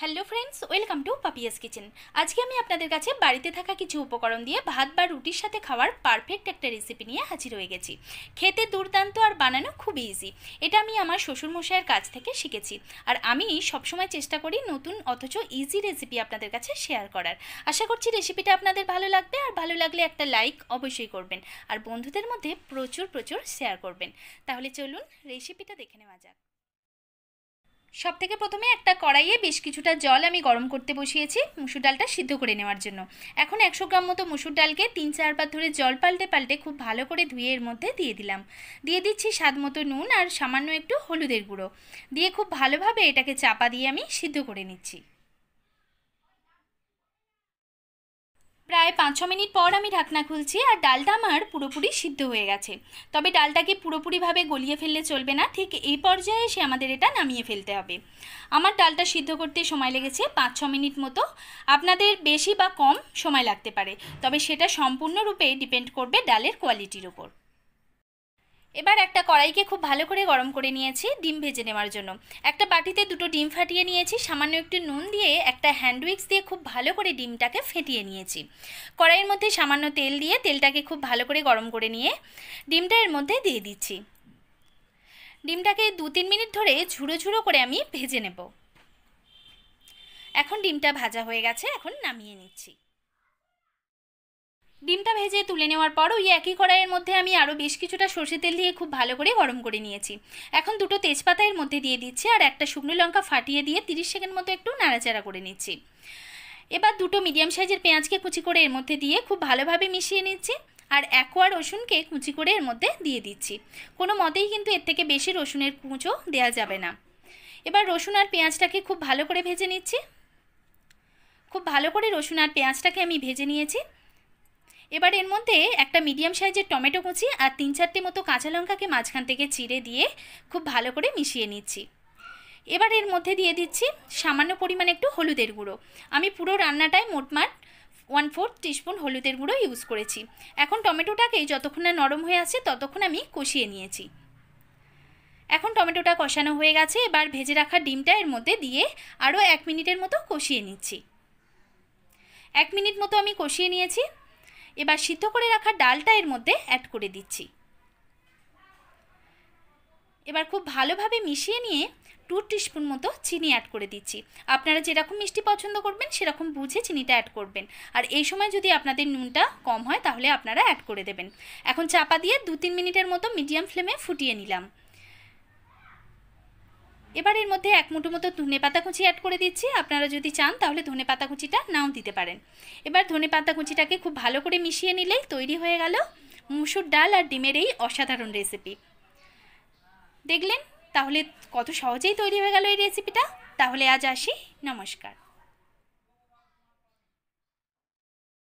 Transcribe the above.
hello friends welcome to Papiya's kitchen আজকে আমি আপনাদের কাছে বাড়িতে থাকা কিছু উপকরণ দিয়ে ভাত বা রুটির সাথে খাওয়ার পারফেক্ট একটা রেসিপি নিয়ে হাজির হয়ে গেছি খেতে দুর্দান্ত আর বানানো খুব ইজি এটা আমি আমার শ্বশুরমশাইয়ের কাছ থেকে শিখেছি আর আমি সবসময় চেষ্টা করি নতুন অথচ ইজি রেসিপি আপনাদের কাছে শেয়ার করার আশা করছি রেসিপিটা আপনাদের ভালো লাগবে আর ভালো লাগলে একটা লাইক অবশ্যই করবেন আর বন্ধুদের মধ্যে প্রচুর প্রচুর শেয়ার করবেন তাহলে চলুন রেসিপিটা দেখে নেওয়া যাক সব থেকে প্রথমে একটা কড়াইয়ে বেশ কিছুটা জল আমি গরম করতে বসিয়েছি মুসুর ডালটা সিদ্ধ করে নেওয়ার জন্য এখন একশো গ্রাম মতো মুসুর ডালকে তিন চারবার ধরে জল পাল্টে পাল্টে খুব ভালো করে ধুয়ে এর মধ্যে দিয়ে দিলাম দিয়ে দিচ্ছি স্বাদ মতো নুন আর সামান্য একটু হলুদের গুঁড়ো দিয়ে খুব ভালোভাবে এটাকে চাপা দিয়ে আমি সিদ্ধ করে নিচ্ছি প্রায় পাঁচ ছ মিনিট পর আমি ঢাকনা খুলছি আর ডালটা আমার পুরোপুরি সিদ্ধ হয়ে গেছে তবে ডালটাকে পুরোপুরিভাবে গলিয়ে ফেললে চলবে না ঠিক এই পর্যায়ে এসে আমাদের এটা নামিয়ে ফেলতে হবে আমার ডালটা সিদ্ধ করতে সময় লেগেছে পাঁচ ছ মিনিট মতো আপনাদের বেশি বা কম সময় লাগতে পারে তবে সেটা সম্পূর্ণরূপে ডিপেন্ড করবে ডালের কোয়ালিটির ওপর এবার একটা কড়াইকে খুব ভালো করে গরম করে নিয়েছি ডিম ভেজে নেওয়ার জন্য একটা বাটিতে দুটো ডিম ফাটিয়ে নিয়েছি সামান্য একটু নুন দিয়ে একটা হ্যান্ড উইক্স দিয়ে খুব ভালো করে ডিমটাকে ফেটিয়ে নিয়েছি কড়াইয়ের মধ্যে সামান্য তেল দিয়ে তেলটাকে খুব ভালো করে গরম করে নিয়ে ডিমটা এর মধ্যে দিয়ে দিচ্ছি ডিমটাকে দু তিন মিনিট ধরে ঝুড়ো ঝুড়ো করে আমি ভেজে নেব এখন ডিমটা ভাজা হয়ে গেছে এখন নামিয়ে নিচ্ছি ডিমটা ভেজে তুলে নেওয়ার পর ওই একই কড়াইয়ের মধ্যে আমি আরও বেশ কিছুটা সর্ষে তেল দিয়ে খুব ভালো করে গরম করে নিয়েছি এখন দুটো তেজপাতা এর মধ্যে দিয়ে দিচ্ছি আর একটা শুকনো লঙ্কা ফাটিয়ে দিয়ে তিরিশ সেকেন্ড মতো একটু নাড়াচাড়া করে নিচ্ছি এবার দুটো মিডিয়াম সাইজের পেঁয়াজকে কুচি করে এর মধ্যে দিয়ে খুব ভালোভাবে মিশিয়ে নিচ্ছি আর অ্যাকোয়া রসুনকে কুচি করে এর মধ্যে দিয়ে দিচ্ছি কোনো মতেই কিন্তু এর থেকে বেশি রসুনের কুঁচো দেওয়া যাবে না এবার রসুন আর পেঁয়াজটাকে খুব ভালো করে ভেজে নিচ্ছি খুব ভালো করে রসুন আর পেঁয়াজটাকে আমি ভেজে নিয়েছি এবার এর মধ্যে একটা মিডিয়াম সাইজের টমেটো কুচি আর তিন চারটে মতো কাঁচা লঙ্কাকে মাঝখান থেকে চিড়ে দিয়ে খুব ভালো করে মিশিয়ে নিচ্ছি এবার এর মধ্যে দিয়ে দিচ্ছি সামান্য পরিমাণে একটু হলুদের গুঁড়ো আমি পুরো রান্নাটায় মোটমাট ওয়ান ফোর্থ টিস্পুন হলুদের গুঁড়ো ইউজ করেছি এখন টমেটোটাকে যতক্ষণ না নরম হয়ে আছে ততক্ষণ আমি কষিয়ে নিয়েছি এখন টমেটোটা কষানো হয়ে গেছে এবার ভেজে রাখা ডিমটা এর মধ্যে দিয়ে আরও এক মিনিটের মতো কষিয়ে নিচ্ছি এক মিনিট মতো আমি কষিয়ে নিয়েছি এবার সিদ্ধ করে রাখা ডালটা এর মধ্যে অ্যাড করে দিচ্ছি এবার খুব ভালোভাবে মিশিয়ে নিয়ে টু টিস্পুন মতো চিনি অ্যাড করে দিচ্ছি আপনারা যেরকম মিষ্টি পছন্দ করবেন সেরকম বুঝে চিনিটা অ্যাড করবেন আর এই সময় যদি আপনাদের নুনটা কম হয় তাহলে আপনারা অ্যাড করে দেবেন এখন চাপা দিয়ে দু তিন মিনিটের মতো মিডিয়াম ফ্লেমে ফুটিয়ে নিলাম এবার এর মধ্যে এক মুঠো মতো ধনে পাতা কুচি অ্যাড করে দিচ্ছি আপনারা যদি চান তাহলে ধনে পাতা কুচিটা নাও দিতে পারেন এবার ধনে পাতা কুচিটাকে খুব ভালো করে মিশিয়ে নিলেই তৈরি হয়ে গেল মুসুর ডাল আর ডিমের এই অসাধারণ রেসিপি দেখলেন তাহলে কত সহজেই তৈরি হয়ে গেল এই রেসিপিটা তাহলে আজ আসি নমস্কার